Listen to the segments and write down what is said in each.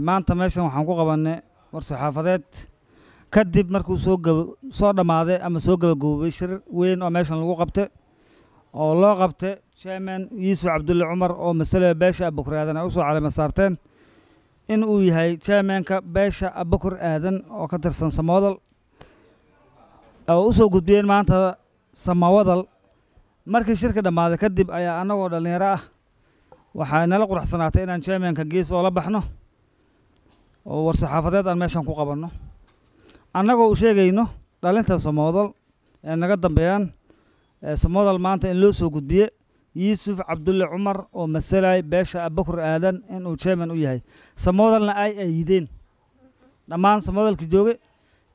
maanta meeshan waxaan ku qabanay war saxaafadeed kadib markuu soo dhammaaday ama soo gabagaboobay shir weyn oo meeshan lagu qabte oo loo qabte chairman yuusuf cabdulle cumar oo masale beesha abukur aadan ay usoo calima saarteen in uu yahay chairmanka beesha abukur aadan oo ka tirsan samawadal oo usoo gudbiyeen maanta samawadal markii shirka dhammaaday kadib ayaa annagoo dhallinyaro ah waxaa nala quraxsanaatay inaan chairmanka gees oo la baxno oo war-saxaafadeed aan meeshan ku qabanno annagoo u sheegayno dhalinta somoodal ee naga dambeeyaan ee samoodal maanta in loo soo gudbiye yuusuf cabdulle cumar oo masalay beesha abakur aadan inuu chairman u yahay samoodalna ay ayideen dhammaan somoodalka jooge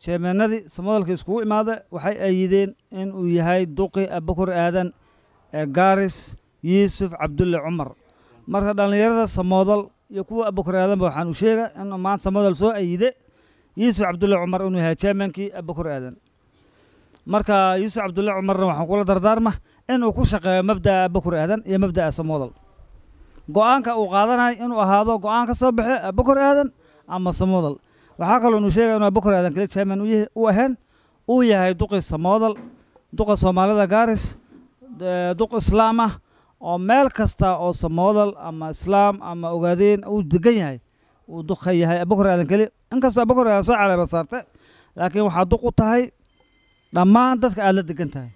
chairmanadii somoodalka iskugu imaada waxay ayideen inuu yahay duqi abakur aadan ee gaaris yuusuf cabdulle cumar marka dhallinyarada somoodal iyo kuwa abubakar aadanba waxaan u sheega inuu maanta madal soo ayide yuusuf cabdullahi cumar inuu yahay jaamankii abubakar aadan marka yuusuf cabdullahi cumarna waxaan kula dardaarma inuu ku shaqeeyo mabda'a abubakar aadan iyo mabda'a samodal go-aanka uu qaadanayo inuu ahaado go-aan ka soo baxe abubakar aadan ama samodal waxaa kaloo inuu sheegaya inuu abubakar aadan kale jaaman u ahayn uu yahay duqi samodal duqa soomaalida gaaris duq islaam ah oo meel kasta oo samodal ama islaam ama ogaadeen uu degan yahay uu dukhan yahay abubakar keli inkastoo abubakar soo caleema saarta laakiin waxaa duq u tahay dhammaan dadka aad la degan tahay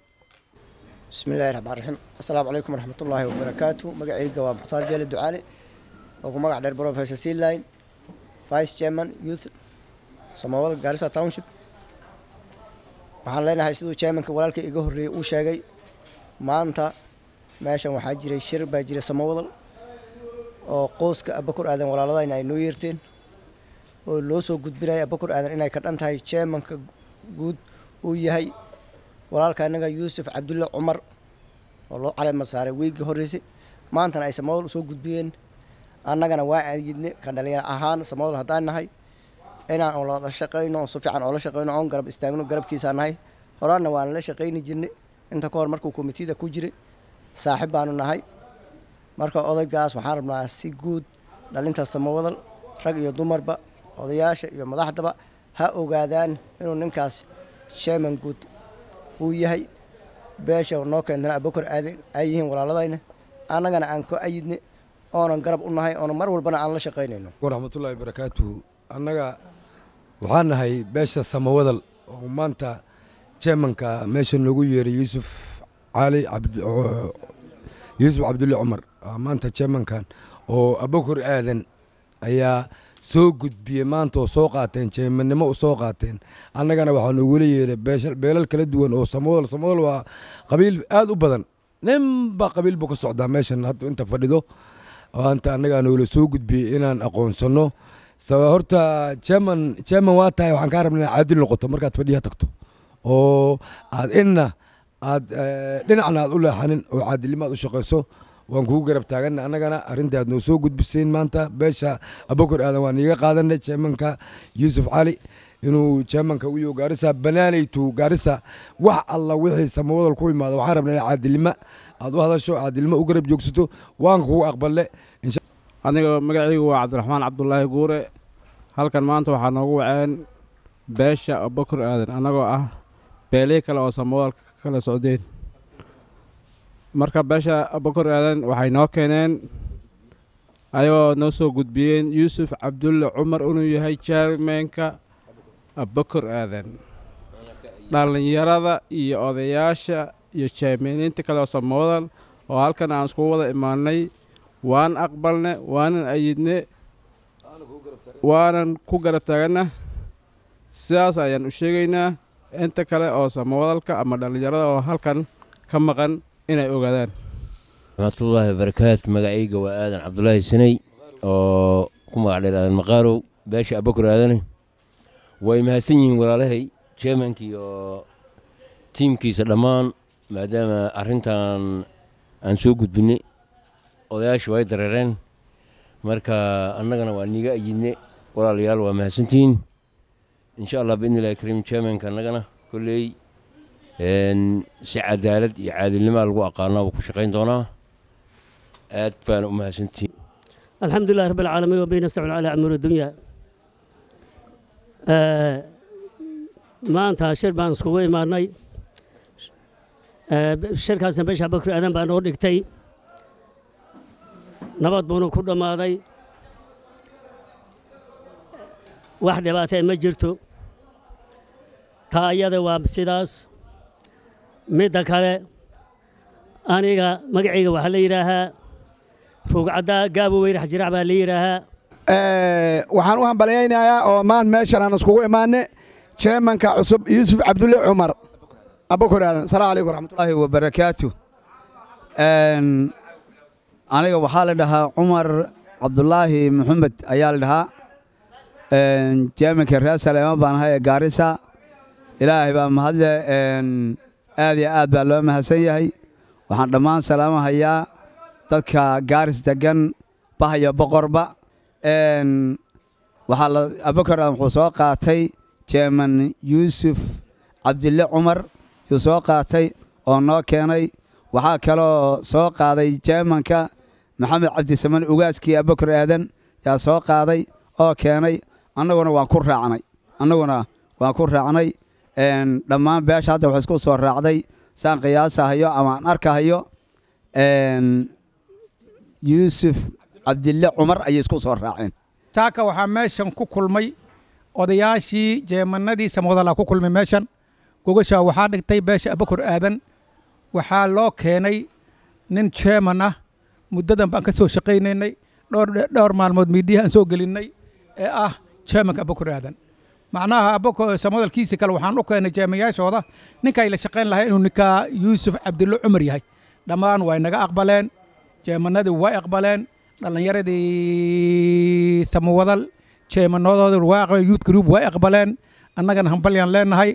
bismi illahi raxmaan raxiim assalaamu calaykum waraxmatullaahi wabarakaatu magacayga waa muxtaar jeele ducaale ugu magac dheer professor sealine vice chairman youth samawal gaarisa township waxaan leenahay siduu chairmanka walaalkay iga horreeyey uu sheegay maanta meeshan waxaa jiray shir baa jiray samowdal oo qooska abakor aadan walaaladayna ay noo yeerteen oo loo soo gudbinaya abakor aadan inay ka dhan tahay jeemanka guud uu yahay walaalka annaga yuusuf cabdulle cumar oo loo caleema saaray weygii horreysay maantana ay samowdal usoo gudbiyeen annagana waa aayidne kan dhalinyaro ahaan samowdal haddaan nahay inaan olada lada shaqayno oon si fiican oola shaqayno oon garab istaagno garabkiisaa nahay horaanna waan la shaqayni jirnay inta ka hor markuu komitiyada ku jiray saaxiib baanu nahay marka odaygaas waxaan rabnaa si guud dhalinta samawadal rag iyo dumarba odayaasha iyo madaxdaba ha ogaadaan inuu ninkaas sheeman guud uu yahay beesha noo keentana abakor aaden ay yihiin walaaladayna annagana aan ku ayidna oonan garab u nahay oonan mar walbana aan la shaqaynayno waraxmatullaahi barakaatuhu annaga waxaan nahay beesha samawadal oo maanta jeemanka meesha noogu yeeray yuusuf cali yuusuf cabdulle cumar ah, maanta jermankan oo abakor aadan ayaa soo gudbiyey maanta oo soo qaateen jeemannimo u soo qaateen annagana waxaa noogula yeedhay beelal kala duwan oo samadool samadool waa qabiil aad u badan ninba qabiil buu ka socdaa meeshan hadda inta fadhido anta annagaa noola soo gudbiyey inaan aqoonsanno horta jerman jeman waa tahay waxaan kaa rabna inaad caadil noqoto markaad fadhiyaha tagto oo aad inna aad eh, dhinacna aad u leexanin oo caadilimaad u shaqayso waan kugu garab taaganna annagana arrinta aad noo soo gudbiseen maanta beesha abakor aadan waan iiga qaadanay jeemanka yuusuf cali inuu jeemanka uyo gaarisa banaanaytu gaarisa wax alla wixii samawadal ku imaada waxaan rabnaa in caadilima aad u hadasho caadilimo u garab joogsato waan kugu aqballe aniga magacaygu waa cabdiraxmaan cabdulaahi guure halkan maanta waxaa noogu waceen beesha abakor aadan annagoo ah beelii kale oo samawalka kala socdeen marka beesha abakor aadan waxay noo keeneen ayagoo noo soo gudbiyeen yuusuf cabdulle cumar inuu yahay jaarmeenka abakor aadan dhallinyarada iyo odayaasha iyo jaarmeeniinta kale oo samoodan oo halkan aan isku wada imaannay waan aqbalne waanan ayidne waanan ku garab taaganna sidaas ayaan u sheegaynaa inta kale oo samawadalka ama dhallinyarada oo halkan ka maqan inay ogaadaan raxmatullaahi wabarakaatu magacayga waa aadan cabdulaahi sanay oo ku magacdheer dheeraadan maqaarow beesha abakur aadane way mahadsan yihiin walaalahay jermankii oo tiimkiisa dhammaan maadaama arrintan aan soo gudbinay odayaasha way dareereen marka annagana waa niga ayidne walaalayaal waa mahadsantihiin insha allah biidn illahi kariim jermanka kolley si cadaalad iyo caadilnimaa lagu aqaanaabuu ku shaqayn doonaa aad baana u mahadsantihiin alxamdu lilahi rab alcaalamiin wabihi nastacun calaa amuur dunya maanta shir baan iskugu imaanay shirkaasna beesha bakri aadan baa noo dhigtay nabad buuna ku dhammaaday wax dhibaatee ma jirto taa iyada waa sidaas midda kale aniga magacayga waxaa la yidhaahaa ruugcaddaa gaabo weyr xajiraac baa la yidhaahaa waxaan u hambalyaynayaa oo maant meeshan aan iskugu imaanne jeemanka cusub yuusuf cabdulle cumar abakor aadan asalaamu alaykum waraxmatullaahi wabarakaatu aniga waxaa la dhahaa cumar cabdulaahi maxamed ayaa la dhahaa jeemanka reer saleema baan ahay ee gaarisa ilaahay baa mahadle aad iyo aad baa loo mahadsan yahay waxaan dhammaan salaamahayaa dadka gaaris degan bahaya boqorba waxaa abakar wuxuu soo qaatay jeeman yuusuf cabdille cumar yuu soo qaatay oo noo keenay waxaa kaloo soo qaaday jeemanka maxamed cabdisaman ugaaskii abakar aadan yaa soo qaaday oo keenay annaguna waan ku raacnay annaguna waan ku raacnay dhammaan beesha hadda wax isku soo raacday saan qiyaasahayo ama aan arkahayo yuusuf cabdille cumar ayay isku soo raaceen saaka waxaa meeshan ku kulmay odayaashii jeemanadii samwadalaa ku kulmay meeshan gogashaa waxaa dhigtay beesha abakor aadan waxaa loo keenay nin jeeman ah muddadan baan ka soo shaqaynaynay dhowr maalmood miidiyaha aan soo gelinnay ee ah jeemanka abakor aadan macnaha abba samadalkiisi kale waxaan u keennay jaamiyaashooda ninka ayla shaqayn lahay inuu ninkaa yuusuf cabdilo cumar yahay dhammaan way naga aqbaleen jeemanadii way aqbaleen dhallinyaradii samawadal jeemanadoodin waa aqbaleen yuud gruub way aqbaleen annagana hambalyaan leenahay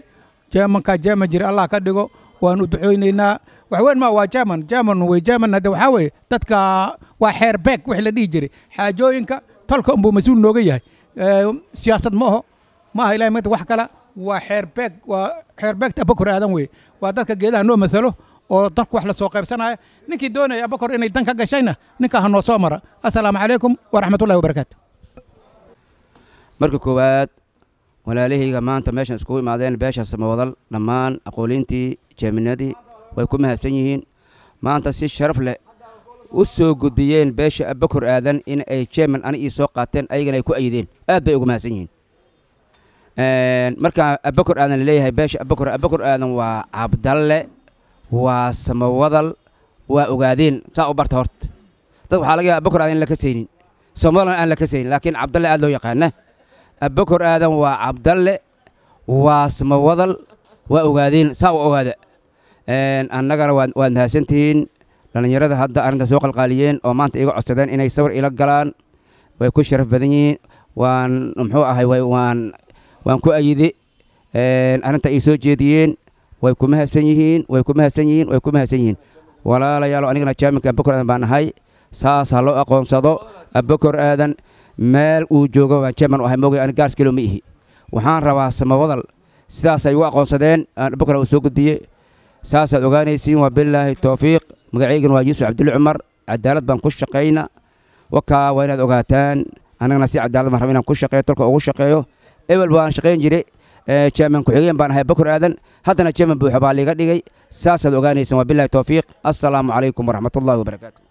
jeemankaa jeeman jiri allah ka dhigo waan u ducooynaynaa waxweyn maa waa jeeman jeeman wey jeeman hadde waxaa weeye dadka waa xeerbeeg wix la dhihi jiray xaajooyinka tolka unbuu mas-uul nooga yahay siyaasad ma aho maaha aha ilahay manta wax kale waa xeerbeeg waa xeerbeegta abakor aadan weye waa dadka geedaha noo masalo oo dalku wax la soo qaybsanaya ninkii doonaya abakor inay dan ka gashayna ninka ha noo soo mara assalaamu calaykum waraxmatullahi wabarakaatu marka koowaad walaalahayga maanta meeshan iskugu imaadeen beesha samawadal dhammaan aqooliintii jeeminadii way ku mahadsan yihiin maanta si sharaf leh u soo gudiyeen beesha abakor aadan in ay jeeman ani ii soo qaateen ayagana ay ku ayideen aad bay ugu mahadsan yihiin marka abakor aadan laleeyahay beesha abakor abakor aadan waa cabdalle waa samawadal waa ogaadeen saa u barta horta dad waxaa laga yaaba abakor aadan in la kasaynin samawadalna aan la kasaynin laakiin cabdalle aad loo yaqaana abakor aadan waa cabdalle waa samawadal waa ogaadeen saa u ogaada annagana waad mahadsantihiin dhallinyarada hadda arrinta soo qalqaaliyeen oo maanta iga codsadeen inay sawir ila galaan way ku sharaf badan yihiin waan muxuu ahay waan waan ku ayiday arinta ay soo jeediyeen way ku mahadsan yihiin way ku mahadsan yihiin way ku mahadsan yihiin walaalayaalo anigana jaaminka abakor aadan baan ahay saas ha loo aqoonsado abakor aadan meel uu joogo baan jaamin u ahay moogay ani gaars keliyo ma ihi waxaan rabaa samawadal sidaasay igu aqoonsadeen abakor uu soo gudbiye saasaad ogaanaysiin waa bilaahi towfiiq magacaygana waa yuusuf cabdulli cumar cadaalad baan ku shaqayna wakaa waa inaad ogaataan annagana si cadaalad baan raba inaan ku shaqeeyo tolka ugu shaqeeyo ebel baan shaqayn jiray jaaman ku-xigeen baan ahay bakur aadan haddana jaman buuxa baa liiga dhigay saasaad ogaanaysaan wabilahi bilahi towfiiq assalaamu calaykum waraxmatullahi wabarakaatu